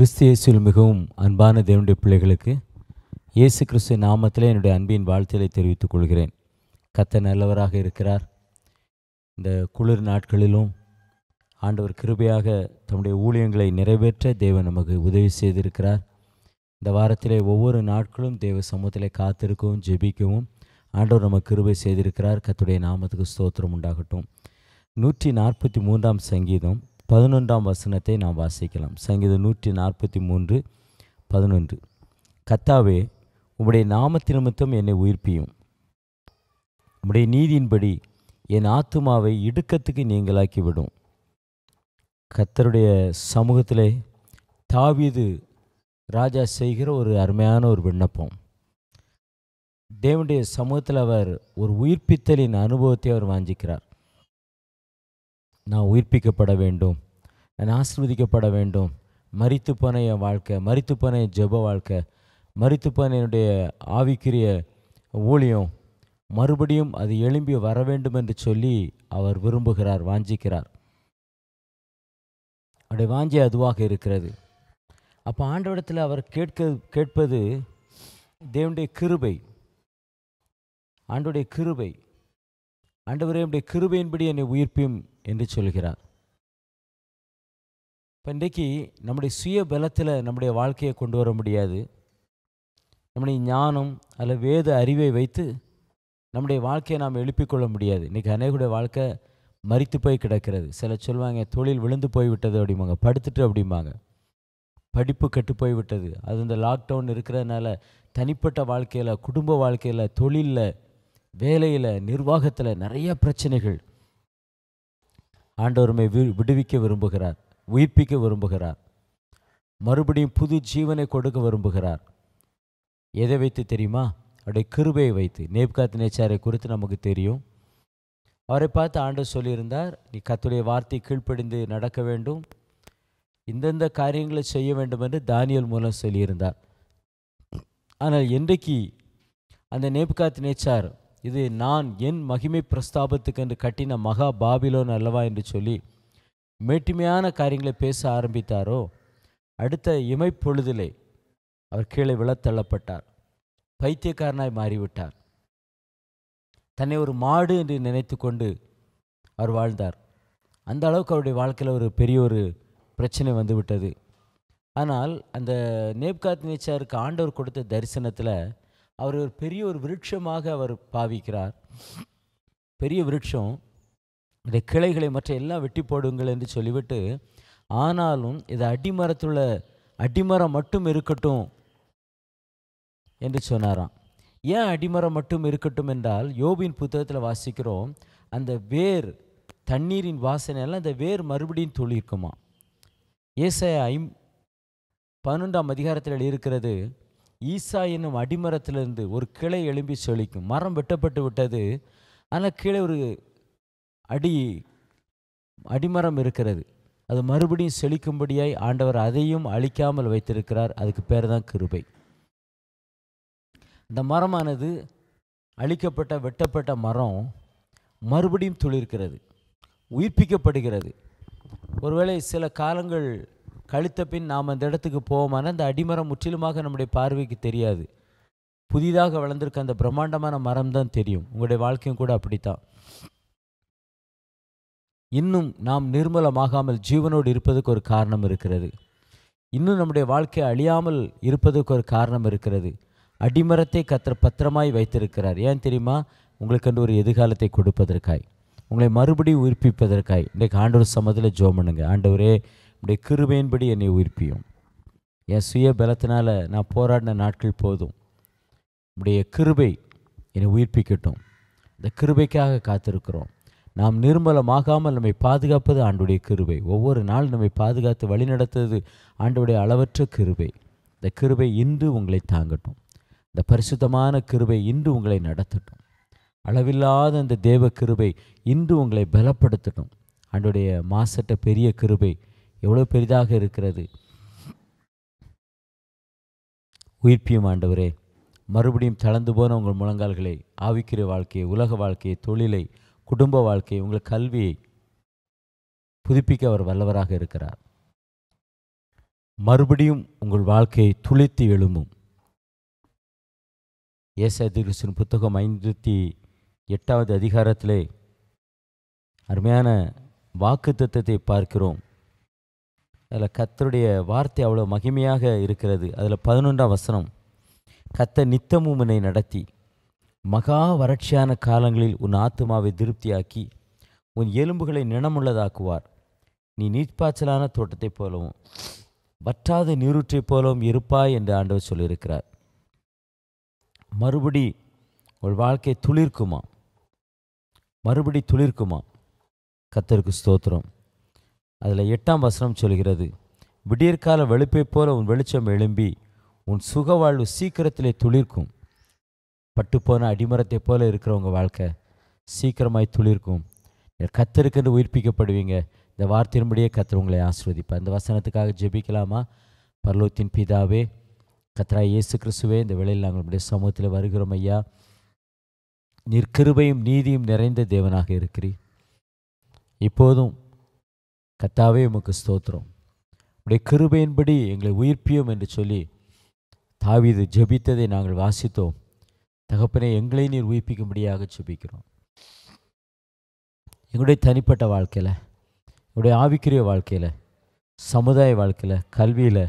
கிறிஸ்து இயேசுவில் மிகவும் அன்பான தேவனுடைய பிள்ளைகளுக்கு இயேசு கிறிஸ்து நாமத்தில் என்னுடைய அன்பின் வாழ்த்துக்களை தெரிவித்துக் கொள்கிறேன் கத்த நல்லவராக இருக்கிறார் இந்த குளிர் நாட்களிலும் ஆண்டவர் கிருபையாக தம்முடைய ஊழியங்களை நிறைவேற்ற தேவன் நமக்கு உதவி செய்திருக்கிறார் இந்த வாரத்திலே ஒவ்வொரு நாட்களும் தேவ சமூகத்தில் காத்திருக்கவும் ஜெபிக்கவும் ஆண்டவர் நமக்கு கிருபை செய்திருக்கிறார் கத்துடைய நாமத்துக்கு ஸ்தோத்திரம் உண்டாகட்டும் நூற்றி நாற்பத்தி மூன்றாம் சங்கீதம் பதினொன்றாம் வசனத்தை நாம் வாசிக்கலாம் சங்கீதம் நூற்றி நாற்பத்தி மூன்று பதினொன்று கத்தாவே உம்முடைய நாம நிமித்தம் என்னை உயிர்ப்பியும் உம்முடைய நீதியின்படி என் ஆத்துமாவை இடுக்கத்துக்கு நீங்களாக்கிவிடும் கத்தருடைய சமூகத்தில் தாவிது ராஜா செய்கிற ஒரு அருமையான ஒரு விண்ணப்பம் தேவனுடைய சமூகத்தில் அவர் ஒரு உயிர்ப்பித்தலின் அனுபவத்தை அவர் வாஞ்சிக்கிறார் நான் உயிர்ப்பிக்கப்பட வேண்டும் நான் ஆசிர்வதிக்கப்பட வேண்டும் மறித்து போன என் வாழ்க்கை மறித்து போன என் ஜெப வாழ்க்கை மறித்து போன என்னுடைய ஆவிக்குரிய ஊழியம் மறுபடியும் அது எழும்பி வர வேண்டும் என்று சொல்லி அவர் விரும்புகிறார் வாஞ்சிக்கிறார் அவருடைய வாஞ்சி அதுவாக இருக்கிறது அப்போ ஆண்டவிடத்தில் அவர் கேட்க கேட்பது தேவனுடைய கிருபை ஆண்டுடைய கிருபை ஆண்டவரே கிருபையின்படி என்னை உயிர்ப்பியும் என்று சொல்கிறார் இப்போ இன்றைக்கு நம்முடைய சுய பலத்தில் நம்முடைய வாழ்க்கையை கொண்டு வர முடியாது நம்முடைய ஞானம் அல்ல வேத அறிவை வைத்து நம்முடைய வாழ்க்கையை நாம் எழுப்பிக்கொள்ள முடியாது இன்றைக்கி அநேகருடைய வாழ்க்கை மறித்து போய் கிடக்கிறது சில சொல்லுவாங்க தொழில் விழுந்து போய்விட்டது அப்படிம்பாங்க படுத்துட்டு அப்படிம்பாங்க படிப்பு கட்டு போய்விட்டது அது இந்த லாக்டவுன் இருக்கிறதுனால தனிப்பட்ட வாழ்க்கையில் குடும்ப வாழ்க்கையில் தொழிலில் வேலையில் நிர்வாகத்தில் நிறைய பிரச்சனைகள் ஆண்டவருமை விடுவிக்க விரும்புகிறார் உயிர்ப்பிக்க விரும்புகிறார் மறுபடியும் புது ஜீவனை கொடுக்க விரும்புகிறார் எதை வைத்து தெரியுமா அவருடைய கிருபையை வைத்து நேப்காத் நேச்சாரை குறித்து நமக்கு தெரியும் அவரை பார்த்து ஆண்டு சொல்லியிருந்தார் நீ கத்துடைய வார்த்தை கீழ்ப்படிந்து நடக்க வேண்டும் இந்தந்த காரியங்களை செய்ய வேண்டும் என்று தானியல் மூலம் சொல்லியிருந்தார் ஆனால் இன்றைக்கு அந்த நேப்காத் நேச்சார் இது நான் என் மகிமை பிரஸ்தாபத்துக்கு என்று கட்டின மகா பாபிலோன் அல்லவா என்று சொல்லி மேட்டுமையான காரியங்களை பேச ஆரம்பித்தாரோ அடுத்த இமைப்பொழுதிலே அவர் கீழே விழத்தள்ளப்பட்டார் பைத்தியக்காரனாய் மாறிவிட்டார் தன்னை ஒரு மாடு என்று நினைத்து கொண்டு அவர் வாழ்ந்தார் அந்த அளவுக்கு அவருடைய வாழ்க்கையில் ஒரு பெரிய ஒரு பிரச்சனை வந்துவிட்டது ஆனால் அந்த நேப்காத் நேச்சாருக்கு ஆண்டவர் கொடுத்த தரிசனத்தில் அவர் ஒரு பெரிய ஒரு விருட்சமாக அவர் பாவிக்கிறார் பெரிய விருட்சம் இந்த கிளைகளை மற்ற எல்லாம் வெட்டி போடுங்கள் என்று சொல்லிவிட்டு ஆனாலும் இது அடிமரத்துள்ள அடிமரம் மட்டும் இருக்கட்டும் என்று சொன்னாராம் ஏன் அடிமரம் மட்டும் இருக்கட்டும் என்றால் யோபின் புத்தகத்தில் வாசிக்கிறோம் அந்த வேர் தண்ணீரின் வாசனையெல்லாம் அந்த வேர் மறுபடியும் துளிர்க்குமா ஏசாய ஐம் பன்னெண்டாம் அதிகாரத்தில் இருக்கிறது ஈசா என்னும் அடிமரத்திலிருந்து ஒரு கிளை எழும்பி செழிக்கும் மரம் வெட்டப்பட்டு விட்டது ஆனால் கீழே ஒரு அடி அடிமரம் இருக்கிறது அது மறுபடியும் செழிக்கும்படியாய் ஆண்டவர் அதையும் அழிக்காமல் வைத்திருக்கிறார் அதுக்கு பேர் தான் கிருபை இந்த மரமானது அழிக்கப்பட்ட வெட்டப்பட்ட மரம் மறுபடியும் துளிர்க்கிறது உயிர்ப்பிக்கப்படுகிறது ஒருவேளை சில காலங்கள் கழித்த பின் நாம் அந்த இடத்துக்கு போவோமான அந்த அடிமரம் முற்றிலுமாக நம்முடைய பார்வைக்கு தெரியாது புதிதாக வளர்ந்துருக்க அந்த பிரம்மாண்டமான மரம் தான் தெரியும் உங்களுடைய வாழ்க்கையும் கூட அப்படித்தான் இன்னும் நாம் நிர்மலமாகாமல் ஜீவனோடு இருப்பதுக்கு ஒரு காரணம் இருக்கிறது இன்னும் நம்முடைய வாழ்க்கை அழியாமல் இருப்பதற்கு ஒரு காரணம் இருக்கிறது அடிமரத்தை கத்திர பத்திரமாய் வைத்திருக்கிறார் ஏன் தெரியுமா உங்களுக்கென்று ஒரு எதிர்காலத்தை கொடுப்பதற்காய் உங்களை மறுபடியும் உயிர்ப்பிப்பதற்காய் இன்றைக்கு ஆண்டவர் சமதில் ஜோம் ஆண்டவரே உடைய கிருபையின்படி என்னை உயிர்ப்பியும் என் சுய பலத்தினால் நான் போராடின நாட்கள் போதும் உடைய கிருபை என்னை உயிர்ப்பிக்கட்டும் இந்த கிருபைக்காக காத்திருக்கிறோம் நாம் நிர்மலமாகாமல் நம்மை பாதுகாப்பது ஆண்டுடைய கிருபை ஒவ்வொரு நாள் நம்மை பாதுகாத்து வழிநடத்துவது ஆண்டுடைய அளவற்ற கிருபை இந்த கிருபை இன்று உங்களை தாங்கட்டும் இந்த பரிசுத்தமான கிருபை இன்று உங்களை நடத்தட்டும் அளவில்லாத அந்த தேவ கிருபை இன்று உங்களை பலப்படுத்தட்டும் ஆண்டுடைய மாசற்ற பெரிய கிருபை எவ்வளோ பெரிதாக இருக்கிறது உயிர்ப்பியும் ஆண்டவரே மறுபடியும் தளர்ந்து போன உங்கள் முழங்கால்களை ஆவிக்கிற வாழ்க்கையை உலக வாழ்க்கையை தொழிலை குடும்ப வாழ்க்கையை உங்கள் கல்வியை புதுப்பிக்க அவர் வல்லவராக இருக்கிறார் மறுபடியும் உங்கள் வாழ்க்கையை துளித்து எழும்பும் ஏசாதிகிருஷ்ணன் புத்தகம் ஐநூற்றி எட்டாவது அதிகாரத்திலே அருமையான வாக்கு தத்துவத்தை பார்க்கிறோம் அதில் கத்தருடைய வார்த்தை அவ்வளோ மகிமையாக இருக்கிறது அதில் பதினொன்றாம் வசனம் கத்த நித்தமும் உன்னை நடத்தி மகா வறட்சியான காலங்களில் உன் ஆத்மாவை திருப்தியாக்கி உன் எலும்புகளை நினமுள்ளதாக்குவார் நீ நீட்பாய்ச்சலான தோட்டத்தைப் போலவும் வற்றாத நீரூற்றைப் போலவும் இருப்பாய் என்று ஆண்டவர் சொல்லியிருக்கிறார் மறுபடி உள் வாழ்க்கை துளிர்க்குமா மறுபடி துளிர்க்குமா கத்தருக்கு ஸ்தோத்திரம் அதில் எட்டாம் வசனம் சொல்கிறது விடியற்கால வெளுப்பை போல உன் வெளிச்சம் எழும்பி உன் சுக வாழ்வு சீக்கிரத்திலே துளிர்க்கும் பட்டுப்போன அடிமரத்தை போல இருக்கிறவங்க வாழ்க்கை சீக்கிரமாய் துளிர்க்கும் கத்தருக்கென்று உயிர்ப்பிக்கப்படுவீங்க இந்த வார்த்தையின்படியே கத்தர் உங்களை ஆஸ்வதிப்பார் இந்த வசனத்துக்காக ஜெபிக்கலாமா பர்லோத்தின் பிதாவே கத்ரா இயேசு கிறிஸ்துவே இந்த வேளையில் நாங்கள் நம்முடைய சமூகத்தில் வருகிறோம் ஐயா நிற்கிருபையும் நீதியும் நிறைந்த தேவனாக இருக்கிறீர் இப்போதும் கத்தாவே உமக்கு ஸ்தோத்திரம் உடைய கிருபையின்படி எங்களை உயிர்ப்பியும் என்று சொல்லி தாவிது ஜபித்ததை நாங்கள் வாசித்தோம் தகப்பனை எங்களை நீர் உயிர்ப்பிக்கும்படியாக ஜபிக்கிறோம் எங்களுடைய தனிப்பட்ட வாழ்க்கையில் எங்களுடைய ஆவிக்கிரிய வாழ்க்கையில் சமுதாய வாழ்க்கையில் கல்வியில்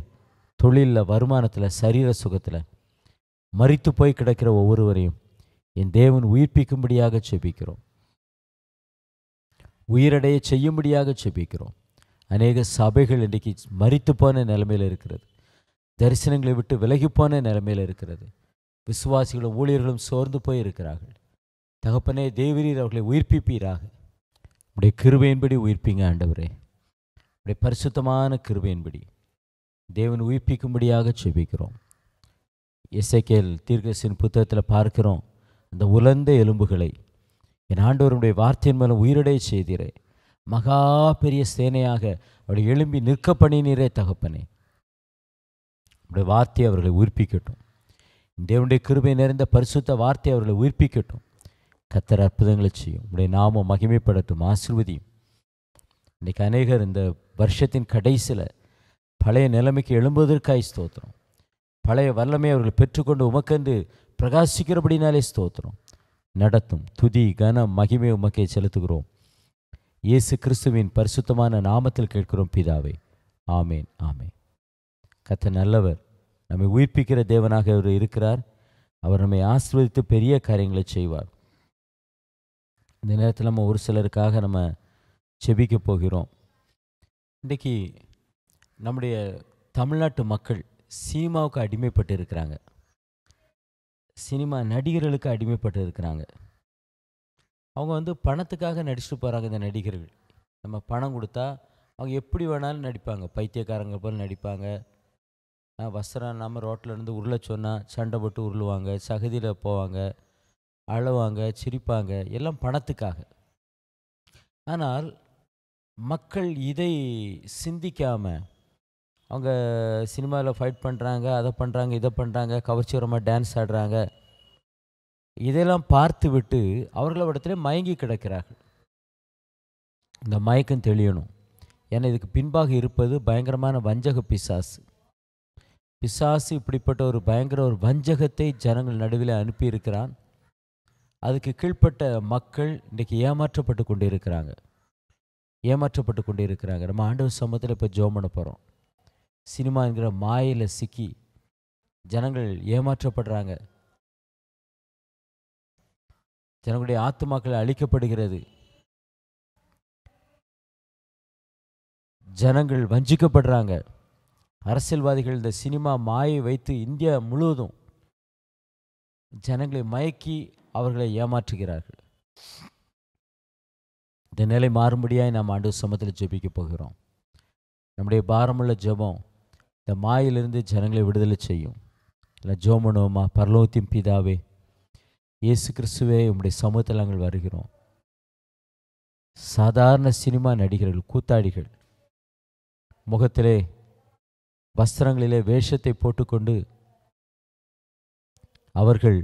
தொழிலில் வருமானத்தில் சரீர சுகத்தில் மறித்து போய் கிடக்கிற ஒவ்வொருவரையும் என் தேவன் உயிர்ப்பிக்கும்படியாக செபிக்கிறோம் உயிரடைய செய்யும்படியாக செபிக்கிறோம் அநேக சபைகள் இன்றைக்கு மறித்து போன நிலைமையில் இருக்கிறது தரிசனங்களை விட்டு விலகி போன நிலைமையில் இருக்கிறது விசுவாசிகளும் ஊழியர்களும் சோர்ந்து போய் இருக்கிறார்கள் தகப்பனே தேவரீர் அவர்களை உயிர்ப்பிப்பீராக உடைய கிருபையின்படி உயிர்ப்பீங்க ஆண்டவரே உடைய பரிசுத்தமான கிருபையின்படி தேவன் உயிர்ப்பிக்கும்படியாக செபிக்கிறோம் இசைக்கேல் தீர்க்கசின் புத்தகத்தில் பார்க்கிறோம் அந்த உலர்ந்த எலும்புகளை என் ஆண்டவருடைய வார்த்தையின் மூலம் உயிரடைய செய்கிறேன் மகா பெரிய சேனையாக அப்படி எழும்பி நிற்க பண்ணினீரே தகப்பனே உடைய வார்த்தையை அவர்களை உயிர்ப்பிக்கட்டும் தேவனுடைய கிருபை நிறைந்த பரிசுத்த வார்த்தையை அவர்களை உயிர்ப்பிக்கட்டும் கத்தர் அற்புதங்களை செய்யும் உடைய நாமம் மகிமைப்படட்டும் ஆசிர்வதியும் இன்றைக்கு அநேகர் இந்த வருஷத்தின் கடைசியில் பழைய நிலைமைக்கு எழும்புவதற்காய் ஸ்தோத்திரம் பழைய வல்லமையை அவர்கள் பெற்றுக்கொண்டு உமக்கென்று பிரகாசிக்கிறபடினாலே ஸ்தோத்திரம் நடத்தும் துதி கனம் மகிமை உமக்கே செலுத்துகிறோம் இயேசு கிறிஸ்துவின் பரிசுத்தமான நாமத்தில் கேட்கிறோம் பிதாவே ஆமேன் ஆமேன் கத்த நல்லவர் நம்மை உயிர்ப்பிக்கிற தேவனாக அவர் இருக்கிறார் அவர் நம்மை ஆசிர்வதித்து பெரிய காரியங்களை செய்வார் இந்த நேரத்தில் நம்ம ஒரு சிலருக்காக நம்ம செபிக்க போகிறோம் இன்றைக்கி நம்முடைய தமிழ்நாட்டு மக்கள் சினிமாவுக்கு அடிமைப்பட்டு இருக்கிறாங்க சினிமா நடிகர்களுக்கு அடிமைப்பட்டு இருக்கிறாங்க அவங்க வந்து பணத்துக்காக நடிச்சுட்டு போகிறாங்க இந்த நடிகர்கள் நம்ம பணம் கொடுத்தா அவங்க எப்படி வேணாலும் நடிப்பாங்க பைத்தியக்காரங்க போல் நடிப்பாங்க வஸ்திரம் இல்லாமல் ரோட்டில் இருந்து உருள சொன்னால் சண்டை போட்டு உருளுவாங்க சகதியில் போவாங்க அழுவாங்க சிரிப்பாங்க எல்லாம் பணத்துக்காக ஆனால் மக்கள் இதை சிந்திக்காமல் அவங்க சினிமாவில் ஃபைட் பண்ணுறாங்க அதை பண்ணுறாங்க இதை பண்ணுறாங்க கவர்ச்சிகரமாக டான்ஸ் ஆடுறாங்க இதையெல்லாம் பார்த்துவிட்டு அவர்களிடத்தில் மயங்கி கிடக்கிறார்கள் இந்த மயக்கம் தெளியணும் ஏன்னா இதுக்கு பின்பாக இருப்பது பயங்கரமான வஞ்சக பிசாசு பிசாசு இப்படிப்பட்ட ஒரு பயங்கர ஒரு வஞ்சகத்தை ஜனங்கள் நடுவில் அனுப்பியிருக்கிறான் அதுக்கு கீழ்ப்பட்ட மக்கள் இன்றைக்கி ஏமாற்றப்பட்டு கொண்டு இருக்கிறாங்க ஏமாற்றப்பட்டு கொண்டு இருக்கிறாங்க நம்ம ஆண்டவர் சமூகத்தில் இப்போ ஜோம் பண்ண போகிறோம் சினிமாங்கிற மாயில் சிக்கி ஜனங்கள் ஏமாற்றப்படுறாங்க ஜனங்களுடைய ஆத்மாக்கள் அழிக்கப்படுகிறது ஜனங்கள் வஞ்சிக்கப்படுறாங்க அரசியல்வாதிகள் இந்த சினிமா மாயை வைத்து இந்தியா முழுவதும் ஜனங்களை மயக்கி அவர்களை ஏமாற்றுகிறார்கள் இந்த நிலை மாறும்படியாக நாம் ஆண்டு சமத்தில் ஜெபிக்க போகிறோம் நம்முடைய பாரமுள்ள ஜெபம் இந்த மாயிலிருந்து ஜனங்களை விடுதலை செய்யும் இல்லை ஜோமனோமா பரலோத்தின் பிதாவே இயேசு கிறிஸ்துவே உம்முடைய சமூகத்தில் நாங்கள் வருகிறோம் சாதாரண சினிமா நடிகர்கள் கூத்தாடிகள் முகத்திலே வஸ்திரங்களிலே வேஷத்தை போட்டுக்கொண்டு அவர்கள்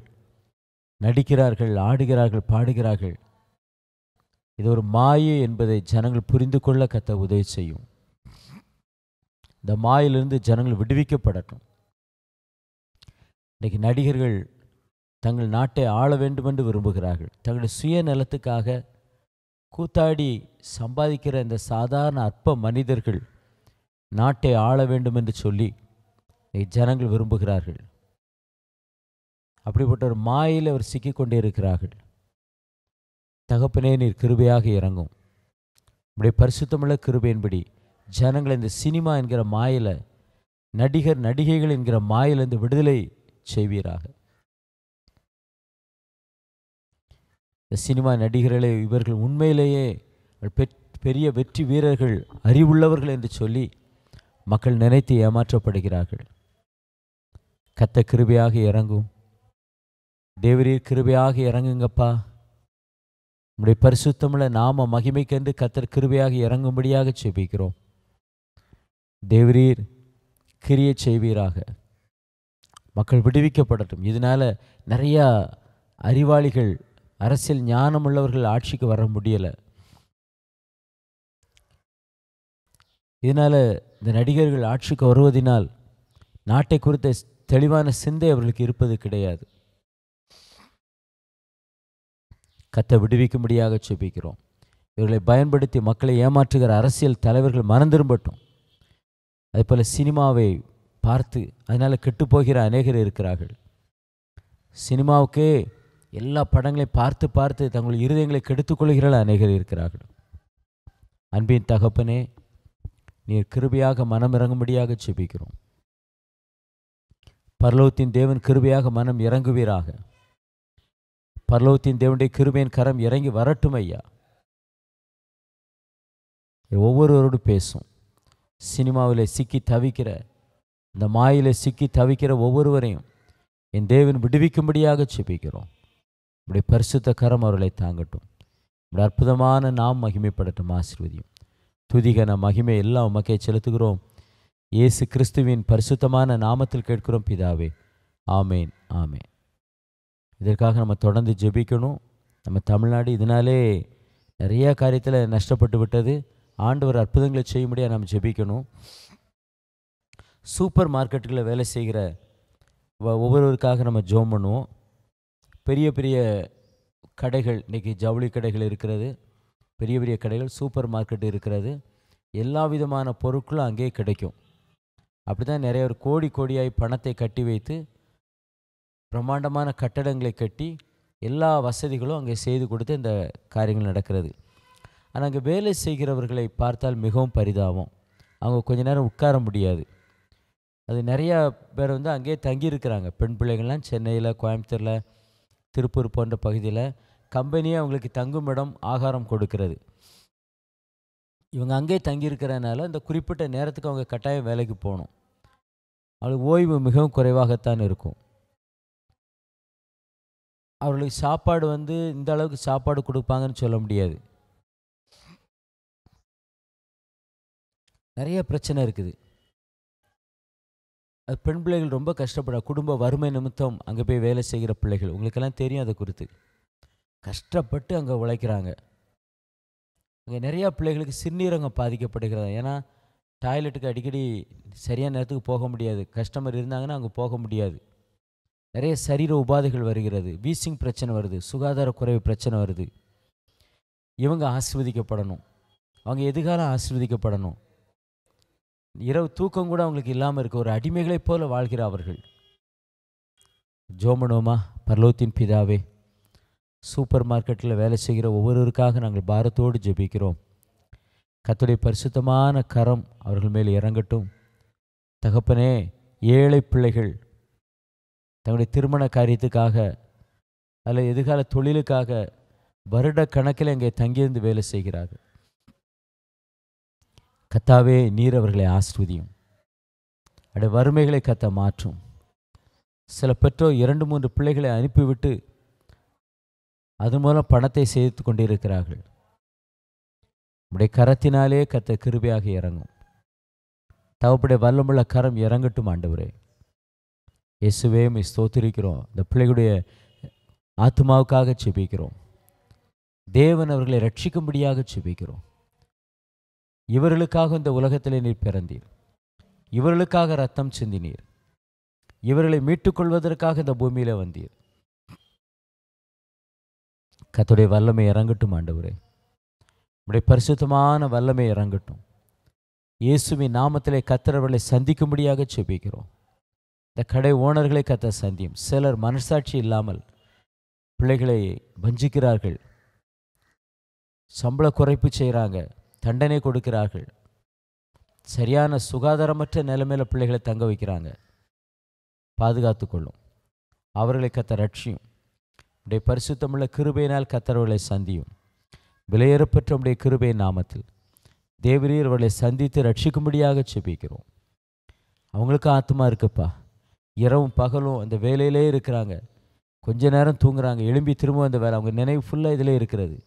நடிக்கிறார்கள் ஆடுகிறார்கள் பாடுகிறார்கள் இது ஒரு மாயை என்பதை ஜனங்கள் புரிந்து கொள்ள கத்த உதவி செய்யும் இந்த மாயிலிருந்து ஜனங்கள் விடுவிக்கப்படட்டும் இன்றைக்கி நடிகர்கள் தங்கள் நாட்டை ஆள வேண்டுமென்று விரும்புகிறார்கள் தங்களுடைய சுய நலத்துக்காக கூத்தாடி சம்பாதிக்கிற இந்த சாதாரண அற்ப மனிதர்கள் நாட்டை ஆள வேண்டும் என்று சொல்லி ஜனங்கள் விரும்புகிறார்கள் அப்படிப்பட்ட ஒரு மாயில் அவர் சிக்கிக்கொண்டே இருக்கிறார்கள் தகப்பனே நீர் கிருபையாக இறங்கும் இப்படி பரிசுத்தமுள்ள கிருபையின்படி ஜனங்கள் இந்த சினிமா என்கிற மாயில் நடிகர் நடிகைகள் என்கிற மாயிலிருந்து விடுதலை செய்வீராக இந்த சினிமா நடிகர்களே இவர்கள் உண்மையிலேயே பெரிய வெற்றி வீரர்கள் அறிவுள்ளவர்கள் என்று சொல்லி மக்கள் நினைத்து ஏமாற்றப்படுகிறார்கள் கத்த கிருபையாக இறங்கும் தேவரீர் கிருபையாக இறங்குங்கப்பா நம்முடைய பரிசுத்தமுள்ள நாம மகிமைக்கென்று கத்தர் கிருபையாக இறங்கும்படியாக செய்விக்கிறோம் தேவரீர் கிரிய செய்வீராக மக்கள் விடுவிக்கப்படட்டும் இதனால் நிறையா அறிவாளிகள் அரசியல் ஞானம் உள்ளவர்கள் ஆட்சிக்கு வர முடியலை இதனால் இந்த நடிகர்கள் ஆட்சிக்கு வருவதினால் நாட்டை குறித்த தெளிவான சிந்தை அவர்களுக்கு இருப்பது கிடையாது கத்தை விடுவிக்கும்படியாக செபிக்கிறோம் இவர்களை பயன்படுத்தி மக்களை ஏமாற்றுகிற அரசியல் தலைவர்கள் மறந்திரும்பட்டும் அதுபோல் சினிமாவை பார்த்து அதனால் கெட்டுப்போகிற அநேகர் இருக்கிறார்கள் சினிமாவுக்கே எல்லா படங்களையும் பார்த்து பார்த்து தங்கள் இருதயங்களை கெடுத்துக்கொள்கிற அநேகர் இருக்கிறார்கள் அன்பின் தகப்பனே நீர் கிருபையாக மனம் இறங்கும்படியாக செபிக்கிறோம் பரலோகத்தின் தேவன் கிருபையாக மனம் இறங்குவீராக பர்லவத்தின் தேவனுடைய கிருபையின் கரம் இறங்கி வரட்டும் ஐயா ஒவ்வொருவரோடு பேசும் சினிமாவில் சிக்கி தவிக்கிற இந்த மாயில் சிக்கி தவிக்கிற ஒவ்வொருவரையும் என் தேவன் விடுவிக்கும்படியாக செபிக்கிறோம் இப்படி பரிசுத்த கரம் அவர்களை தாங்கட்டும் இப்படி அற்புதமான நாம் மகிமைப்படட்டும் ஆசிர்வதியும் துதிகன மகிமை எல்லாம் உமக்கே செலுத்துகிறோம் இயேசு கிறிஸ்துவின் பரிசுத்தமான நாமத்தில் கேட்கிறோம் பிதாவே ஆமேன் ஆமேன் இதற்காக நம்ம தொடர்ந்து ஜெபிக்கணும் நம்ம தமிழ்நாடு இதனாலே நிறையா காரியத்தில் நஷ்டப்பட்டு விட்டது ஆண்டவர் அற்புதங்களை செய்யும்படியாக நம்ம ஜெபிக்கணும் சூப்பர் மார்க்கெட்டுகளில் வேலை செய்கிற ஒவ்வொருவருக்காக நம்ம ஜோம் பண்ணுவோம் பெரிய பெரிய கடைகள் இன்றைக்கி ஜவுளி கடைகள் இருக்கிறது பெரிய பெரிய கடைகள் சூப்பர் மார்க்கெட் இருக்கிறது எல்லா விதமான பொருட்களும் அங்கேயே கிடைக்கும் அப்படி தான் நிறைய ஒரு கோடி கோடியாய் பணத்தை கட்டி வைத்து பிரம்மாண்டமான கட்டடங்களை கட்டி எல்லா வசதிகளும் அங்கே செய்து கொடுத்து இந்த காரியங்கள் நடக்கிறது ஆனால் அங்கே வேலை செய்கிறவர்களை பார்த்தால் மிகவும் பரிதாபம் அவங்க கொஞ்ச நேரம் உட்கார முடியாது அது நிறையா பேர் வந்து அங்கேயே தங்கியிருக்கிறாங்க பெண் பிள்ளைங்கள்லாம் சென்னையில் கோயம்புத்தூரில் திருப்பூர் போன்ற பகுதியில் கம்பெனியே அவங்களுக்கு தங்குமிடம் ஆகாரம் கொடுக்கிறது இவங்க அங்கேயே தங்கியிருக்கிறனால இந்த குறிப்பிட்ட நேரத்துக்கு அவங்க கட்டாயம் வேலைக்கு போகணும் அவளுக்கு ஓய்வு மிகவும் குறைவாகத்தான் இருக்கும் அவர்களுக்கு சாப்பாடு வந்து இந்த அளவுக்கு சாப்பாடு கொடுப்பாங்கன்னு சொல்ல முடியாது நிறைய பிரச்சனை இருக்குது அது பெண் பிள்ளைகள் ரொம்ப கஷ்டப்படுற குடும்ப வறுமை நிமித்தம் அங்கே போய் வேலை செய்கிற பிள்ளைகள் உங்களுக்கெல்லாம் தெரியும் அதை குறித்து கஷ்டப்பட்டு அங்கே உழைக்கிறாங்க அங்கே நிறையா பிள்ளைகளுக்கு சிறுநீரகம் பாதிக்கப்படுகிறது ஏன்னா டாய்லெட்டுக்கு அடிக்கடி சரியான நேரத்துக்கு போக முடியாது கஸ்டமர் இருந்தாங்கன்னா அங்கே போக முடியாது நிறைய சரீர உபாதைகள் வருகிறது வீசிங் பிரச்சனை வருது சுகாதார குறைவு பிரச்சனை வருது இவங்க ஆசிர்வதிக்கப்படணும் அவங்க எதிர்காலம் ஆசிர்வதிக்கப்படணும் இரவு தூக்கம் கூட அவங்களுக்கு இல்லாமல் இருக்க ஒரு அடிமைகளைப் போல வாழ்கிற அவர்கள் ஜோமனோமா பர்லோத்தின் பிதாவே சூப்பர் மார்க்கெட்டில் வேலை செய்கிற ஒவ்வொருவருக்காக நாங்கள் பாரத்தோடு ஜெபிக்கிறோம் கத்துடைய பரிசுத்தமான கரம் அவர்கள் மேல் இறங்கட்டும் தகப்பனே ஏழை பிள்ளைகள் தங்களுடைய திருமண காரியத்துக்காக அல்ல எதிர்கால தொழிலுக்காக வருட கணக்கில் இங்கே தங்கியிருந்து வேலை செய்கிறார்கள் கத்தாவே நீர் அவர்களை ஆசிர்வதியும் அடைய வறுமைகளை கத்த மாற்றும் சில பெற்றோர் இரண்டு மூன்று பிள்ளைகளை அனுப்பிவிட்டு அது மூலம் பணத்தை சேர்த்து கொண்டிருக்கிறார்கள் நம்முடைய கரத்தினாலே கத்த கிருபையாக இறங்கும் தவப்புடைய வல்லமுள்ள கரம் இறங்கட்டும் ஆண்டவரே இயேசுவே ஸ்தோத்திருக்கிறோம் இந்த பிள்ளைகளுடைய ஆத்மாவுக்காக செபிக்கிறோம் தேவன் அவர்களை ரட்சிக்கும்படியாக செபிக்கிறோம் இவர்களுக்காக இந்த உலகத்திலே நீர் பிறந்தீர் இவர்களுக்காக ரத்தம் சிந்தினீர் இவர்களை மீட்டுக்கொள்வதற்காக இந்த பூமியில வந்தீர் கத்துடைய வல்லமை இறங்கட்டும் ஆண்டவரே உடைய பரிசுத்தமான வல்லமை இறங்கட்டும் இயேசுவின் நாமத்திலே கத்திரவர்களை சந்திக்கும்படியாக செபிக்கிறோம் இந்த கடை ஓனர்களை கத்த சந்தியும் சிலர் மனசாட்சி இல்லாமல் பிள்ளைகளை வஞ்சிக்கிறார்கள் சம்பள குறைப்பு செய்கிறாங்க தண்டனை கொடுக்கிறார்கள் சரியான சுகாதாரமற்ற நிலைமையில் பிள்ளைகளை தங்க வைக்கிறாங்க பாதுகாத்து கொள்ளும் அவர்களை கத்த ரட்சியும் உடைய பரிசுத்தமுள்ள கிருபையினால் கத்தரவர்களை சந்தியும் விலையேறப்பெற்ற உடைய கிருபை நாமத்தில் தேவரீர் அவர்களை சந்தித்து ரட்சிக்கும்படியாக செபிக்கிறோம் அவங்களுக்கும் ஆத்மா இருக்குப்பா இரவும் பகலும் அந்த வேலையிலே இருக்கிறாங்க கொஞ்ச நேரம் தூங்குறாங்க எழும்பி திரும்ப அந்த வேலை அவங்க நினைவு ஃபுல்லாக இதில் இருக்கிறது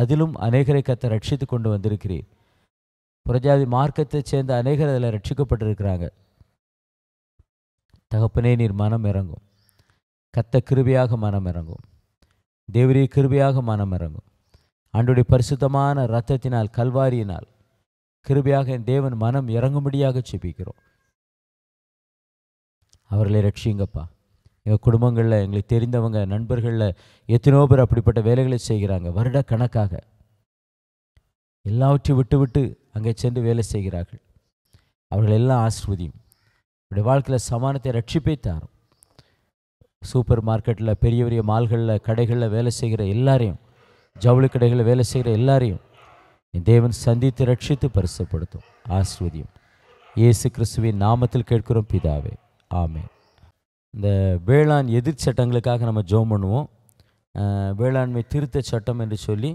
அதிலும் அநேகரை கத்தை ரட்சித்து கொண்டு வந்திருக்கிறீர் புரஜாதி மார்க்கத்தை சேர்ந்த அநேகர் அதில் ரட்சிக்கப்பட்டிருக்கிறாங்க தகப்பனே நீர் மனம் இறங்கும் கத்த கிருபியாக மனம் இறங்கும் தேவரிய கிருபியாக மனம் இறங்கும் அன்றுடைய பரிசுத்தமான இரத்தத்தினால் கல்வாரியினால் கிருபியாக என் தேவன் மனம் இறங்கும்படியாக செபிக்கிறோம் அவர்களை ரட்சியுங்கப்பா எங்கள் குடும்பங்களில் எங்களுக்கு தெரிந்தவங்க நண்பர்களில் எத்தனையோ பேர் அப்படிப்பட்ட வேலைகளை செய்கிறாங்க வருட கணக்காக எல்லாவற்றையும் விட்டு விட்டு அங்கே சென்று வேலை செய்கிறார்கள் அவர்கள் எல்லாம் ஆசிர்வதியும் அப்படி வாழ்க்கையில் சமானத்தை ரட்சிப்பை தாரும் சூப்பர் மார்க்கெட்டில் பெரிய பெரிய மால்களில் கடைகளில் வேலை செய்கிற எல்லாரையும் ஜவுளி கடைகளில் வேலை செய்கிற எல்லாரையும் என் தேவன் சந்தித்து ரட்சித்து பரிசுப்படுத்தும் ஆசிர்வதியும் இயேசு கிறிஸ்துவின் நாமத்தில் கேட்கிறோம் பிதாவே ஆமேன் இந்த வேளாண் எதிர் சட்டங்களுக்காக நம்ம ஜோம் பண்ணுவோம் வேளாண்மை திருத்த சட்டம் என்று சொல்லி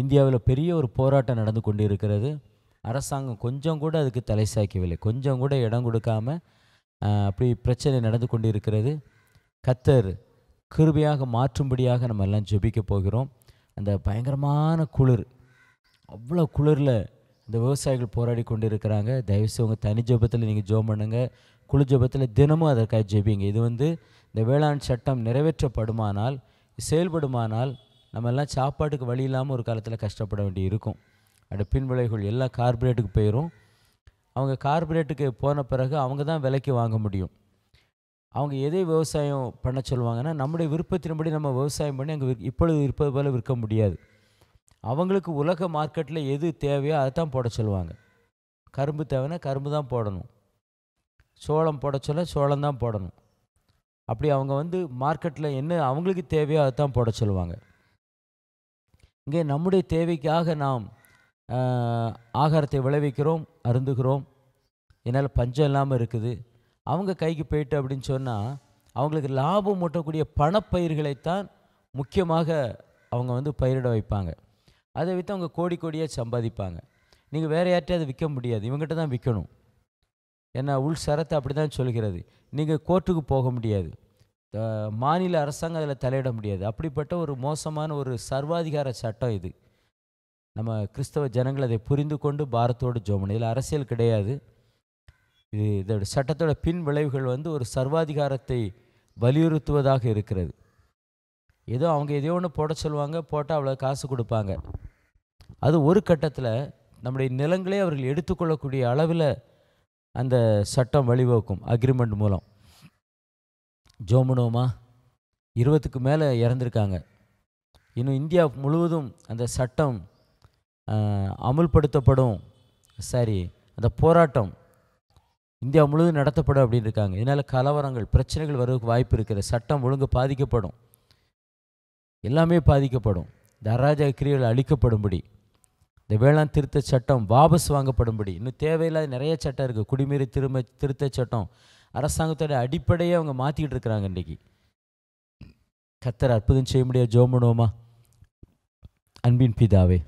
இந்தியாவில் பெரிய ஒரு போராட்டம் நடந்து கொண்டு இருக்கிறது அரசாங்கம் கொஞ்சம் கூட அதுக்கு தலை சாய்க்கவில்லை கொஞ்சம் கூட இடம் கொடுக்காம அப்படி பிரச்சனை நடந்து கொண்டு இருக்கிறது கத்தர் கிருபையாக மாற்றும்படியாக நம்ம எல்லாம் ஜெபிக்க போகிறோம் அந்த பயங்கரமான குளிர் அவ்வளோ குளிரில் இந்த விவசாயிகள் போராடி கொண்டு இருக்கிறாங்க தயவுசெய்து உங்கள் தனி ஜெபத்தில் நீங்கள் ஜோம் பண்ணுங்கள் குழு ஜபத்தில் தினமும் அதற்காக ஜெபிங்க இது வந்து இந்த வேளாண் சட்டம் நிறைவேற்றப்படுமானால் செயல்படுமானால் நம்ம எல்லாம் சாப்பாட்டுக்கு வழி இல்லாமல் ஒரு காலத்தில் கஷ்டப்பட வேண்டி இருக்கும் அப்படி பின்விளைவுகள் எல்லா கார்பரேட்டுக்கு போயிடும் அவங்க கார்பரேட்டுக்கு போன பிறகு அவங்க தான் விலைக்கு வாங்க முடியும் அவங்க எதை விவசாயம் பண்ண சொல்லுவாங்கன்னா நம்முடைய விருப்பத்தின்படி நம்ம விவசாயம் பண்ணி அங்கே இப்பொழுது இருப்பது போல் விற்க முடியாது அவங்களுக்கு உலக மார்க்கெட்டில் எது தேவையோ அதை தான் போட சொல்லுவாங்க கரும்பு தேவைன்னா கரும்பு தான் போடணும் சோளம் போட சொல்ல சோளம் தான் போடணும் அப்படி அவங்க வந்து மார்க்கெட்டில் என்ன அவங்களுக்கு தேவையோ அதை தான் போட சொல்லுவாங்க இங்கே நம்முடைய தேவைக்காக நாம் ஆகாரத்தை விளைவிக்கிறோம் அருந்துகிறோம் என்னால் பஞ்சம் இல்லாமல் இருக்குது அவங்க கைக்கு போயிட்டு அப்படின்னு சொன்னால் அவங்களுக்கு லாபம் மூட்டக்கூடிய பணப்பயிர்களைத்தான் முக்கியமாக அவங்க வந்து பயிரிட வைப்பாங்க அதை விற்று அவங்க கோடி கோடியாக சம்பாதிப்பாங்க நீங்கள் வேறு யார்ட்டையும் அதை விற்க முடியாது இவங்ககிட்ட தான் விற்கணும் ஏன்னா உள் சரத்தை அப்படி தான் சொல்கிறது நீங்கள் கோர்ட்டுக்கு போக முடியாது மாநில அரசாங்கம் அதில் தலையிட முடியாது அப்படிப்பட்ட ஒரு மோசமான ஒரு சர்வாதிகார சட்டம் இது நம்ம கிறிஸ்தவ ஜனங்கள் அதை புரிந்து கொண்டு பாரத்தோடு ஜோமன் இதில் அரசியல் கிடையாது இது இதோட சட்டத்தோட பின் விளைவுகள் வந்து ஒரு சர்வாதிகாரத்தை வலியுறுத்துவதாக இருக்கிறது ஏதோ அவங்க எதையோ ஒன்று போட சொல்லுவாங்க போட்டால் அவ்வளோ காசு கொடுப்பாங்க அது ஒரு கட்டத்தில் நம்முடைய நிலங்களே அவர்கள் எடுத்துக்கொள்ளக்கூடிய அளவில் அந்த சட்டம் வழிவகுக்கும் அக்ரிமெண்ட் மூலம் ஜோமனோமா இருபத்துக்கு மேலே இறந்துருக்காங்க இன்னும் இந்தியா முழுவதும் அந்த சட்டம் அமுல்படுத்தப்படும் சாரி அந்த போராட்டம் இந்தியா முழுவதும் நடத்தப்படும் அப்படின்னு இருக்காங்க இதனால் கலவரங்கள் பிரச்சனைகள் வரதுக்கு வாய்ப்பு இருக்கிற சட்டம் ஒழுங்கு பாதிக்கப்படும் எல்லாமே பாதிக்கப்படும் இந்த அராஜக அழிக்கப்படும்படி இந்த வேளாண் திருத்த சட்டம் வாபஸ் வாங்கப்படும்படி இன்னும் தேவையில்லாத நிறைய சட்டம் இருக்குது குடிநீர் திரும்ப திருத்த சட்டம் அரசாங்கத்தோட அடிப்படையை அவங்க மாற்றிக்கிட்டு இருக்கிறாங்க இன்றைக்கி கத்தர் அற்புதம் செய்ய முடியாது ஜோம் பண்ணுவோமா அன்பின் பிதாவே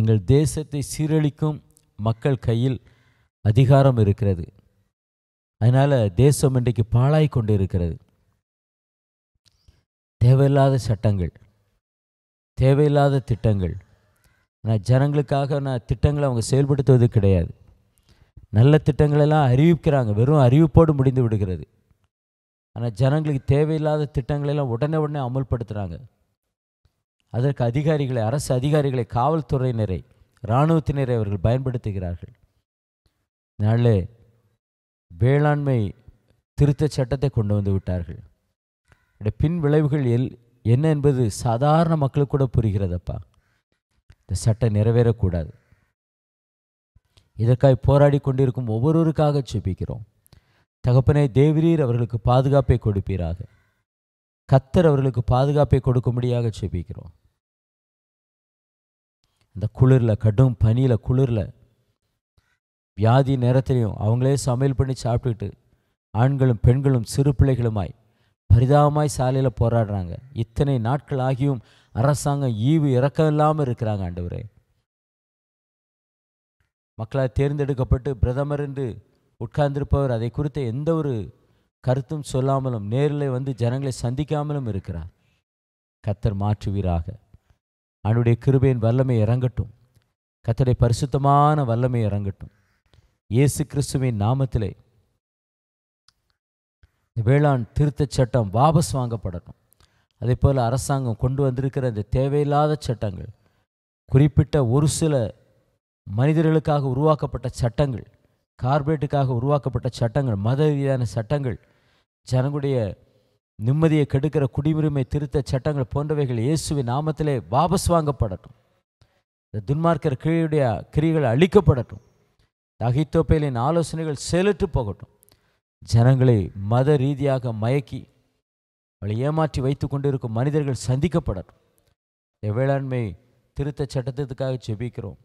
எங்கள் தேசத்தை சீரழிக்கும் மக்கள் கையில் அதிகாரம் இருக்கிறது அதனால் தேசம் இன்றைக்கு பாழாய் கொண்டு இருக்கிறது தேவையில்லாத சட்டங்கள் தேவையில்லாத திட்டங்கள் ஆனால் ஜனங்களுக்காக நான் திட்டங்களை அவங்க செயல்படுத்துவது கிடையாது நல்ல திட்டங்களெல்லாம் அறிவிக்கிறாங்க வெறும் அறிவிப்போடு முடிந்து விடுகிறது ஆனால் ஜனங்களுக்கு தேவையில்லாத திட்டங்களெல்லாம் உடனே உடனே அமுல்படுத்துகிறாங்க அதற்கு அதிகாரிகளை அரசு அதிகாரிகளை காவல்துறையினரை இராணுவத்தினரை அவர்கள் பயன்படுத்துகிறார்கள் நாளே வேளாண்மை திருத்த சட்டத்தை கொண்டு வந்து விட்டார்கள் பின் விளைவுகள் எல் என்ன என்பது சாதாரண மக்களுக்கு கூட புரிகிறதப்பா இந்த சட்டம் நிறைவேறக்கூடாது இதற்காய் போராடி கொண்டிருக்கும் ஒவ்வொருவருக்காக செபிக்கிறோம் தகப்பனை தேவிரீர் அவர்களுக்கு பாதுகாப்பை கொடுப்பீராக கத்தர் அவர்களுக்கு பாதுகாப்பை கொடுக்கும்படியாக செபிக்கிறோம் இந்த குளிரில் கடும் பனியில் குளிரில் வியாதி நேரத்திலையும் அவங்களே சமையல் பண்ணி சாப்பிட்டுக்கிட்டு ஆண்களும் பெண்களும் சிறு பிள்ளைகளுமாய் பரிதாபமாய் சாலையில் போராடுறாங்க இத்தனை நாட்கள் ஆகியும் அரசாங்கம் ஈவு இறக்கம் இல்லாமல் இருக்கிறாங்க ஆண்டவரே மக்களால் தேர்ந்தெடுக்கப்பட்டு பிரதமர் என்று உட்கார்ந்திருப்பவர் அதை குறித்த எந்த ஒரு கருத்தும் சொல்லாமலும் நேரில் வந்து ஜனங்களை சந்திக்காமலும் இருக்கிறார் கத்தர் மாற்றுவீராக அவனுடைய கிருபையின் வல்லமை இறங்கட்டும் கத்தருடைய பரிசுத்தமான வல்லமை இறங்கட்டும் இயேசு கிறிஸ்துவின் நாமத்திலே வேளாண் திருத்த சட்டம் வாபஸ் வாங்கப்படணும் அதே போல் அரசாங்கம் கொண்டு வந்திருக்கிற இந்த தேவையில்லாத சட்டங்கள் குறிப்பிட்ட ஒரு சில மனிதர்களுக்காக உருவாக்கப்பட்ட சட்டங்கள் கார்பரேட்டுக்காக உருவாக்கப்பட்ட சட்டங்கள் மத ரீதியான சட்டங்கள் ஜனங்களுடைய நிம்மதியை கெடுக்கிற குடியுரிமை திருத்த சட்டங்கள் போன்றவைகள் இயேசுவின் நாமத்திலே வாபஸ் வாங்கப்படட்டும் இந்த துன்மார்க்கர் கிரியுடைய கிரிகள் அழிக்கப்படட்டும் அகித்தோப்பேலின் ஆலோசனைகள் செலுத்து போகட்டும் ஜனங்களை மத ரீதியாக மயக்கி அவளை ஏமாற்றி வைத்து கொண்டிருக்கும் மனிதர்கள் சந்திக்கப்படணும் வேளாண்மை திருத்த சட்டத்திற்காக செபிக்கிறோம்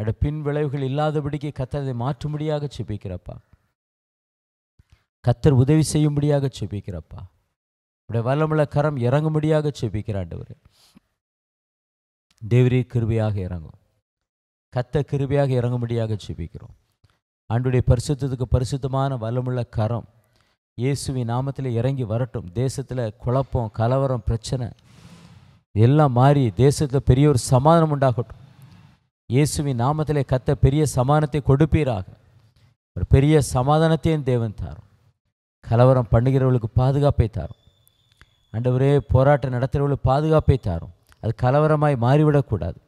அட பின் விளைவுகள் இல்லாதபடிக்கு கத்தரை மாற்றும்படியாக செபிக்கிறப்பா கத்தர் உதவி செய்யும்படியாக செபிக்கிறப்பா உடைய வல்லமுள்ள கரம் இறங்கும்படியாக செபிக்கிறாண்டவர் தேவரீ கிருபையாக இறங்கும் கத்த கிருபையாக இறங்கும்படியாக செபிக்கிறோம் அன்றுடைய பரிசுத்தத்துக்கு பரிசுத்தமான வல்லமுள்ள கரம் இயேசுவின் நாமத்தில் இறங்கி வரட்டும் தேசத்தில் குழப்பம் கலவரம் பிரச்சனை எல்லாம் மாறி தேசத்தில் பெரிய ஒரு சமாதானம் உண்டாகட்டும் இயேசுவின் நாமத்தில் கத்த பெரிய சமாதானத்தை கொடுப்பீராக ஒரு பெரிய சமாதானத்தையும் தேவன் தாரும் கலவரம் பண்ணுகிறவர்களுக்கு பாதுகாப்பை தாரும் ஒரே போராட்டம் நடத்துகிறவர்களுக்கு பாதுகாப்பை தாரும் அது கலவரமாய் மாறிவிடக்கூடாது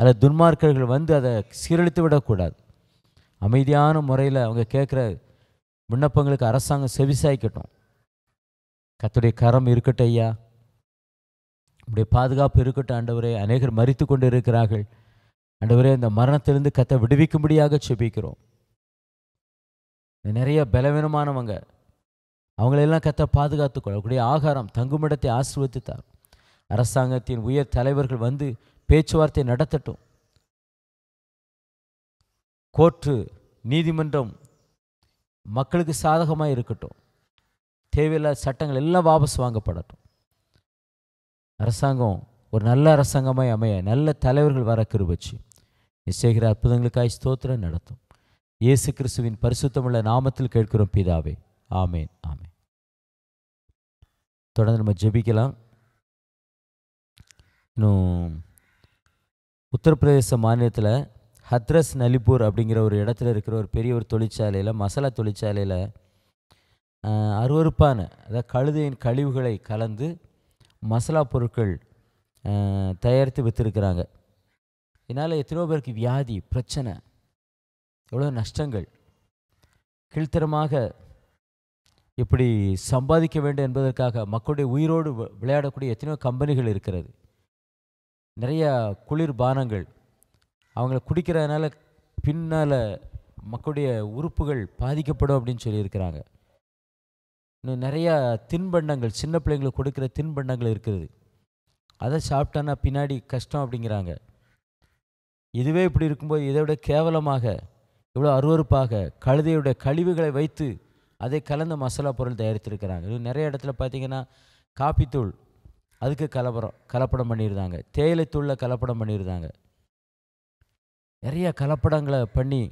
அதில் துன்மார்க்கர்கள் வந்து அதை சீரழித்து விடக்கூடாது அமைதியான முறையில் அவங்க கேட்குற விண்ணப்பங்களுக்கு அரசாங்கம் செவிசாய்க்கட்டும் கத்துடைய கரம் இருக்கட்டும் ஐயா உடைய பாதுகாப்பு இருக்கட்டும் ஆண்டவரே அநேகர் மறித்து கொண்டு இருக்கிறார்கள் ஆண்டவரே இந்த மரணத்திலிருந்து கத்தை விடுவிக்கும்படியாக செபிக்கிறோம் நிறைய பலவீனமானவங்க அவங்களெல்லாம் கத்தை பாதுகாத்து கொள்ளக்கூடிய ஆகாரம் தங்குமிடத்தை ஆசிர்வதித்தார் அரசாங்கத்தின் உயர் தலைவர்கள் வந்து பேச்சுவார்த்தை நடத்தட்டும் கோர்ட்டு நீதிமன்றம் மக்களுக்கு சாதகமாக இருக்கட்டும் தேவையில்லாத சட்டங்கள் எல்லாம் வாபஸ் வாங்கப்படட்டும் அரசாங்கம் ஒரு நல்ல அரசாங்கமாய் அமைய நல்ல தலைவர்கள் வர கிருபச்சு நீ செய்கிற அற்புதங்களுக்காய் ஸ்தோத்திரம் நடத்தும் இயேசு கிறிஸ்துவின் பரிசுத்தமுள்ள நாமத்தில் கேட்கிறோம் பிதாவே ஆமேன் ஆமேன் தொடர்ந்து நம்ம ஜெபிக்கலாம் இன்னும் உத்தரப்பிரதேச மாநிலத்தில் ஹத்ரஸ் நலிப்பூர் அப்படிங்கிற ஒரு இடத்துல இருக்கிற ஒரு பெரிய ஒரு தொழிற்சாலையில் மசாலா தொழிற்சாலையில் அருவறுப்பான அதாவது கழுதையின் கழிவுகளை கலந்து மசாலா பொருட்கள் தயாரித்து விற்றுருக்குறாங்க இதனால் எத்தனையோ பேருக்கு வியாதி பிரச்சனை எவ்வளோ நஷ்டங்கள் கீழ்த்தரமாக இப்படி சம்பாதிக்க வேண்டும் என்பதற்காக மக்களுடைய உயிரோடு விளையாடக்கூடிய எத்தனையோ கம்பெனிகள் இருக்கிறது நிறையா குளிர்பானங்கள் அவங்கள குடிக்கிறதுனால பின்னால் மக்களுடைய உறுப்புகள் பாதிக்கப்படும் அப்படின்னு சொல்லியிருக்கிறாங்க இன்னும் நிறையா தின்பண்டங்கள் சின்ன பிள்ளைங்களுக்கு கொடுக்குற தின்பண்டங்கள் இருக்கிறது அதை சாப்பிட்டானா பின்னாடி கஷ்டம் அப்படிங்கிறாங்க இதுவே இப்படி இருக்கும்போது இதை விட கேவலமாக இவ்வளோ அருவறுப்பாக கழுதையுடைய கழிவுகளை வைத்து அதை கலந்த மசாலா பொருள் தயாரித்திருக்கிறாங்க இது நிறைய இடத்துல பார்த்திங்கன்னா காப்பித்தூள் அதுக்கு கலப்படம் கலப்படம் பண்ணியிருந்தாங்க தேயிலை தூளில் கலப்படம் பண்ணியிருந்தாங்க நிறைய கலப்படங்களை பண்ணி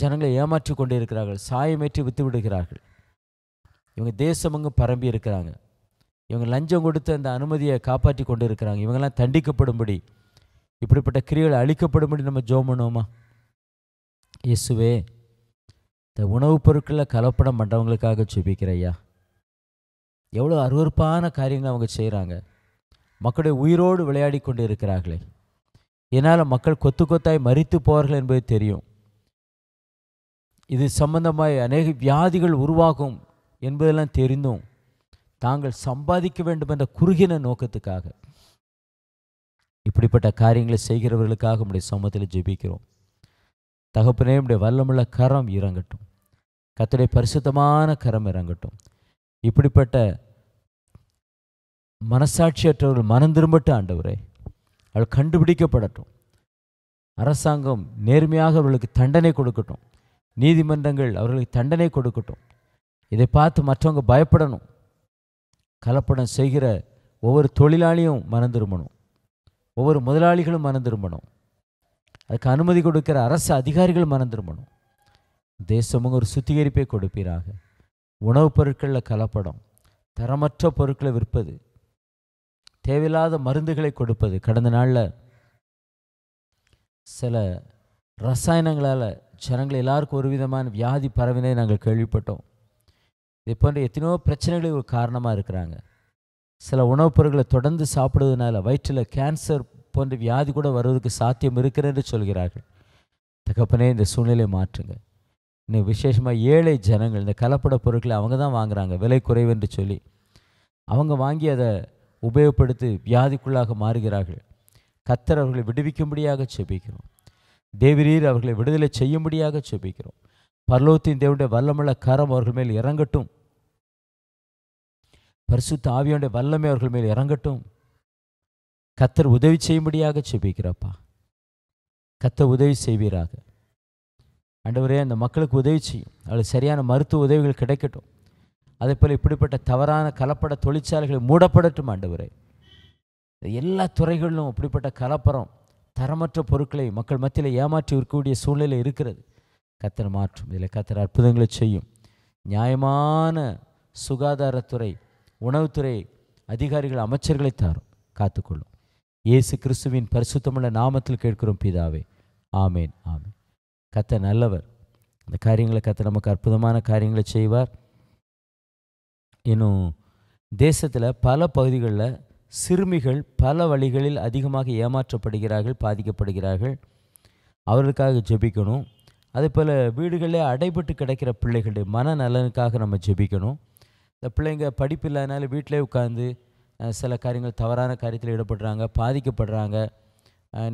ஜனங்களை ஏமாற்றி கொண்டு இருக்கிறார்கள் சாயமேற்றி வித்து விடுகிறார்கள் இவங்க தேசமெங்கும் பரம்பி இருக்கிறாங்க இவங்க லஞ்சம் கொடுத்து அந்த அனுமதியை காப்பாற்றி கொண்டு இருக்கிறாங்க இவங்கெல்லாம் தண்டிக்கப்படும்படி இப்படிப்பட்ட கிரியைகள் அழிக்கப்படும்படி நம்ம ஜோம் பண்ணுவோமா இயேசுவே இந்த உணவுப் பொருட்களில் கலப்படம் பண்ணுறவங்களுக்காக சுபிக்கிற ஐயா எவ்வளோ அருவறுப்பான காரியங்களை அவங்க செய்கிறாங்க மக்களுடைய உயிரோடு விளையாடி கொண்டு இருக்கிறார்களே இதனால் மக்கள் கொத்து கொத்தாய் மறித்து போவார்கள் என்பது தெரியும் இது சம்பந்தமாய் அநேக வியாதிகள் உருவாகும் என்பதெல்லாம் தெரிந்தும் தாங்கள் சம்பாதிக்க வேண்டும் என்ற குறுகின நோக்கத்துக்காக இப்படிப்பட்ட காரியங்களை செய்கிறவர்களுக்காக நம்முடைய சமூகத்தில் ஜெபிக்கிறோம் தகப்பனே நம்முடைய வல்லமுள்ள கரம் இறங்கட்டும் கத்தடைய பரிசுத்தமான கரம் இறங்கட்டும் இப்படிப்பட்ட மனசாட்சியற்றவர்கள் மனம் திரும்பட்டு ஆண்டவரே அவள் கண்டுபிடிக்கப்படட்டும் அரசாங்கம் நேர்மையாக அவர்களுக்கு தண்டனை கொடுக்கட்டும் நீதிமன்றங்கள் அவர்களுக்கு தண்டனை கொடுக்கட்டும் இதை பார்த்து மற்றவங்க பயப்படணும் கலப்படம் செய்கிற ஒவ்வொரு தொழிலாளியும் மறந்துருமணும் ஒவ்வொரு முதலாளிகளும் மறந்துருமணும் அதுக்கு அனுமதி கொடுக்கிற அரசு அதிகாரிகள் மறந்துருமணும் தேசமும் ஒரு சுத்திகரிப்பை கொடுப்பீராக உணவுப் பொருட்களில் கலப்படம் தரமற்ற பொருட்களை விற்பது தேவையில்லாத மருந்துகளை கொடுப்பது கடந்த நாளில் சில ரசாயனங்களால் ஜனங்கள் எல்லாருக்கும் ஒரு விதமான வியாதி பரவினதை நாங்கள் கேள்விப்பட்டோம் இது போன்ற எத்தனையோ பிரச்சனைகளுக்கு ஒரு காரணமாக இருக்கிறாங்க சில உணவுப் பொருட்களை தொடர்ந்து சாப்பிடுவதனால வயிற்றில் கேன்சர் போன்ற வியாதி கூட வருவதற்கு சாத்தியம் இருக்கிறது என்று சொல்கிறார்கள் தகப்பனே இந்த சூழ்நிலை மாற்றுங்க இன்னும் விசேஷமாக ஏழை ஜனங்கள் இந்த கலப்பட பொருட்களை அவங்க தான் வாங்குகிறாங்க விலை குறைவு என்று சொல்லி அவங்க வாங்கி அதை உபயோகப்படுத்தி வியாதிக்குள்ளாக மாறுகிறார்கள் கத்தர் அவர்களை விடுவிக்கும்படியாக செபிக்கிறோம் தேவிரீர் அவர்களை விடுதலை செய்யும்படியாக செபிக்கிறோம் பர்லோத்தின் தேவனுடைய வல்லமுள்ள கரம் அவர்கள் மேல் இறங்கட்டும் பரிசுத்த ஆவியோடைய வல்லமை அவர்கள் மேல் இறங்கட்டும் கத்தர் உதவி செய்யும்படியாக செபிக்கிறப்பா கத்த உதவி செய்வீராக ஆண்டவரே அந்த மக்களுக்கு உதவி செய்யும் அவளுக்கு சரியான மருத்துவ உதவிகள் கிடைக்கட்டும் அதே போல் இப்படிப்பட்ட தவறான கலப்பட தொழிற்சாலைகள் மூடப்படட்டும் ஆண்டவரே எல்லா துறைகளிலும் அப்படிப்பட்ட கலப்பரம் தரமற்ற பொருட்களை மக்கள் மத்தியில் ஏமாற்றி இருக்கக்கூடிய சூழ்நிலை இருக்கிறது கத்தர் மாற்றும் இதில் கத்தர் அற்புதங்களை செய்யும் நியாயமான சுகாதாரத்துறை உணவுத்துறை அதிகாரிகள் அமைச்சர்களை தாரும் காத்துக்கொள்ளும் இயேசு கிறிஸ்துவின் பரிசுத்தமுள்ள நாமத்தில் கேட்கிறோம் பிதாவே ஆமேன் ஆமேன் கத்த நல்லவர் அந்த காரியங்களை கத்த நமக்கு அற்புதமான காரியங்களை செய்வார் இன்னும் தேசத்தில் பல பகுதிகளில் சிறுமிகள் பல வழிகளில் அதிகமாக ஏமாற்றப்படுகிறார்கள் பாதிக்கப்படுகிறார்கள் அவர்களுக்காக ஜெபிக்கணும் அதே போல் வீடுகளில் அடைபட்டு கிடக்கிற பிள்ளைகளுடைய மன நலனுக்காக நம்ம ஜெபிக்கணும் இந்த பிள்ளைங்க படிப்பு இல்லாதனால வீட்டிலே உட்காந்து சில காரியங்கள் தவறான காரியத்தில் ஈடுபடுறாங்க பாதிக்கப்படுறாங்க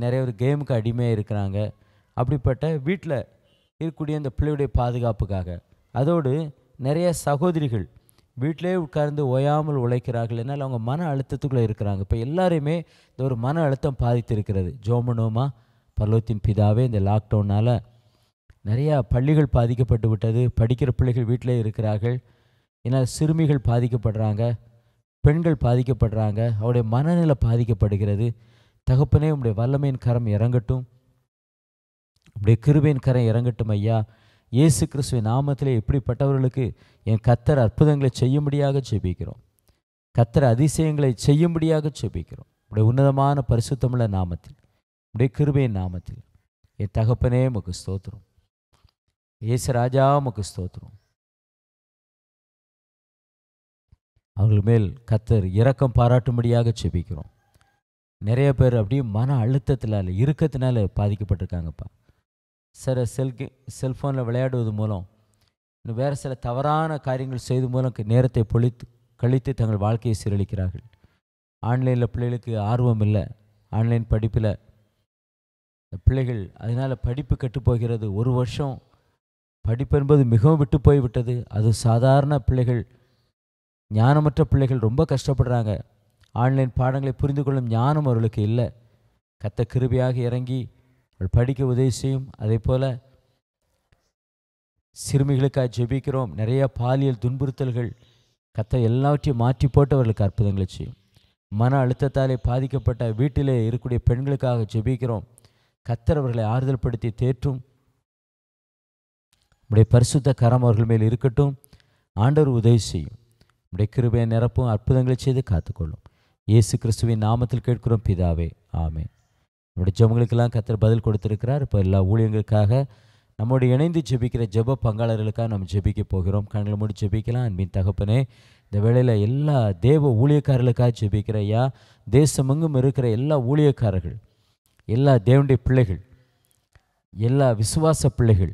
நிறைய ஒரு கேமுக்கு அடிமையாக இருக்கிறாங்க அப்படிப்பட்ட வீட்டில் இருக்கக்கூடிய அந்த பிள்ளையுடைய பாதுகாப்புக்காக அதோடு நிறைய சகோதரிகள் வீட்டிலே உட்கார்ந்து ஓயாமல் உழைக்கிறார்கள் என்னால் அவங்க மன அழுத்தத்துக்குள்ளே இருக்கிறாங்க இப்போ எல்லாரையுமே இந்த ஒரு மன அழுத்தம் பாதித்திருக்கிறது ஜோமனோமா பர்லோத்தின் பிதாவே இந்த லாக்டவுனால் நிறையா பள்ளிகள் பாதிக்கப்பட்டு விட்டது படிக்கிற பிள்ளைகள் வீட்டிலே இருக்கிறார்கள் ஏன்னால் சிறுமிகள் பாதிக்கப்படுறாங்க பெண்கள் பாதிக்கப்படுறாங்க அவருடைய மனநிலை பாதிக்கப்படுகிறது தகப்பனே உங்களுடைய வல்லமையின் கரம் இறங்கட்டும் உடைய கிருபையின் கரம் இறங்கட்டும் ஐயா இயேசு கிறிஸ்துவ நாமத்திலே இப்படிப்பட்டவர்களுக்கு என் கத்தர் அற்புதங்களை செய்யும்படியாக செபிக்கிறோம் கத்தர் அதிசயங்களை செய்யும்படியாக செபிக்கிறோம் உடைய உன்னதமான பரிசுத்தமுள்ள நாமத்தில் உடைய கிருபையின் நாமத்தில் என் தகப்பனே உமக்கு ஸ்தோத்திரம் இயேசு ராஜா உமக்கு ஸ்தோத்திரம் அவர்கள் மேல் கத்தர் இரக்கம் பாராட்டும்படியாக செபிக்கிறோம் நிறைய பேர் அப்படியே மன அழுத்தத்தினால இருக்கத்தினால பாதிக்கப்பட்டிருக்காங்கப்பா சில செல்கி செல்ஃபோனில் விளையாடுவது மூலம் இன்னும் வேறு சில தவறான காரியங்கள் செய்து மூலம் நேரத்தை பொழித்து கழித்து தங்கள் வாழ்க்கையை சீரழிக்கிறார்கள் ஆன்லைனில் பிள்ளைகளுக்கு ஆர்வம் இல்லை ஆன்லைன் படிப்பில் பிள்ளைகள் அதனால் படிப்பு கெட்டுப்போகிறது ஒரு வருஷம் படிப்பு என்பது மிகவும் விட்டு போய்விட்டது அது சாதாரண பிள்ளைகள் ஞானமற்ற பிள்ளைகள் ரொம்ப கஷ்டப்படுறாங்க ஆன்லைன் பாடங்களை புரிந்து கொள்ளும் ஞானம் அவர்களுக்கு இல்லை கத்த கிருபியாக இறங்கி அவள் படிக்க உதவி செய்யும் அதே போல் சிறுமிகளுக்காக ஜெபிக்கிறோம் நிறைய பாலியல் துன்புறுத்தல்கள் கத்த எல்லாவற்றையும் மாற்றி போட்டு அவர்களுக்கு அற்புதங்களை செய்யும் மன அழுத்தத்தாலே பாதிக்கப்பட்ட வீட்டிலே இருக்கக்கூடிய பெண்களுக்காக ஜெபிக்கிறோம் கத்தர் அவர்களை ஆறுதல் படுத்தி தேற்றும் நம்முடைய பரிசுத்த கரம் அவர்கள் மேல் இருக்கட்டும் ஆண்டவர் உதவி செய்யும் நம்முடைய கிருபையை நிரப்பும் அற்புதங்களை செய்து காத்துக்கொள்ளும் இயேசு கிறிஸ்துவின் நாமத்தில் கேட்கிறோம் பிதாவே ஆமே ஜபங்களுக்கெல்லாம் கத்தர் பதில் கொடுத்துருக்கிறார் இப்போ எல்லா ஊழியங்களுக்காக நம்மோடு இணைந்து ஜெபிக்கிற ஜெப பங்காளர்களுக்காக நம்ம ஜெபிக்க போகிறோம் கண்களை மூடி ஜெபிக்கலாம் அன்பின் தகப்பனே இந்த வேளையில் எல்லா தேவ ஊழியக்காரர்களுக்காக ஜெபிக்கிற ஐயா தேசமெங்கும் இருக்கிற எல்லா ஊழியக்காரர்கள் எல்லா தேவனுடைய பிள்ளைகள் எல்லா விசுவாச பிள்ளைகள்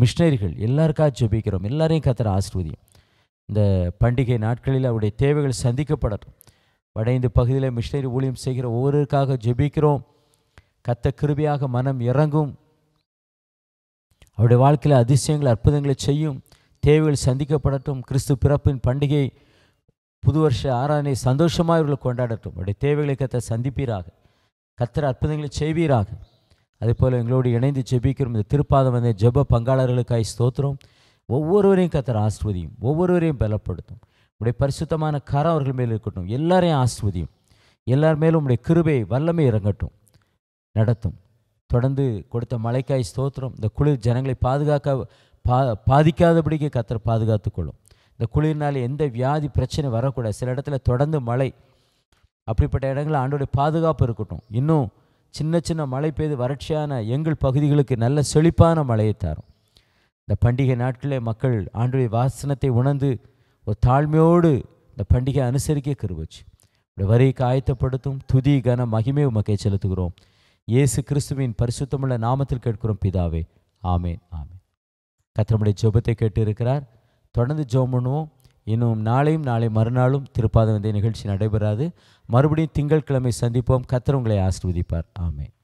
மிஷினரிகள் எல்லாருக்காக ஜெபிக்கிறோம் எல்லாரையும் கத்துற ஆசிர்வதியும் இந்த பண்டிகை நாட்களில் அவருடைய தேவைகள் சந்திக்கப்படட்டும் வட இந்த பகுதியில் மிஷினரி ஊழியம் செய்கிற ஒவ்வொருக்காக ஜெபிக்கிறோம் கத்த கிருபியாக மனம் இறங்கும் அவருடைய வாழ்க்கையில் அதிசயங்கள் அற்புதங்களை செய்யும் தேவைகள் சந்திக்கப்படட்டும் கிறிஸ்து பிறப்பின் பண்டிகை புது வருஷ ஆராதனை சந்தோஷமாக இவர்களை கொண்டாடட்டும் அவருடைய தேவைகளை கத்த சந்திப்பீராக கத்திர அற்புதங்களை செய்வீராக போல் எங்களோடு இணைந்து ஜெபிக்கிறோம் இந்த திருப்பாதம் வந்த ஜெப பங்காளர்களுக்காய் ஸ்தோத்திரம் ஒவ்வொருவரையும் கத்திர ஆஸ்வதியும் ஒவ்வொருவரையும் பலப்படுத்தும் உடைய பரிசுத்தமான கரம் அவர்கள் மேல் இருக்கட்டும் எல்லாரையும் ஆஸ்வதியும் எல்லார் மேலும் உடைய கிருபை வல்லமை இறங்கட்டும் நடத்தும் தொடர்ந்து கொடுத்த மலைக்காய் ஸ்தோத்திரம் இந்த குளிர் ஜனங்களை பாதுகாக்க பா பாதிக்காதபடிக்கு கத்தர் பாதுகாத்து கொள்ளும் இந்த குளிர்னால் எந்த வியாதி பிரச்சனை வரக்கூடாது சில இடத்துல தொடர்ந்து மழை அப்படிப்பட்ட இடங்களில் ஆண்டோடைய பாதுகாப்பு இருக்கட்டும் இன்னும் சின்ன சின்ன மழை பெய்து வறட்சியான எங்கள் பகுதிகளுக்கு நல்ல செழிப்பான மழையை தரும் இந்த பண்டிகை நாட்டிலே மக்கள் ஆண்டுடைய வாசனத்தை உணர்ந்து ஒரு தாழ்மையோடு இந்த பண்டிகை அனுசரிக்க கருவச்சு வருகைக்கு ஆயத்தப்படுத்தும் துதி கன மகிமை உமக்கை செலுத்துகிறோம் இயேசு கிறிஸ்துவின் பரிசுத்தமுள்ள நாமத்தில் கேட்கிறோம் பிதாவே ஆமேன் ஆமேன் கத்திரமுடைய ஜோபத்தை கேட்டு இருக்கிறார் தொடர்ந்து ஜெபம் பண்ணுவோம் இன்னும் நாளையும் நாளை மறுநாளும் திருப்பாத வந்த நிகழ்ச்சி நடைபெறாது மறுபடியும் திங்கட்கிழமை சந்திப்போம் கத்திரவங்களை ஆசிர்வதிப்பார் ஆமேன்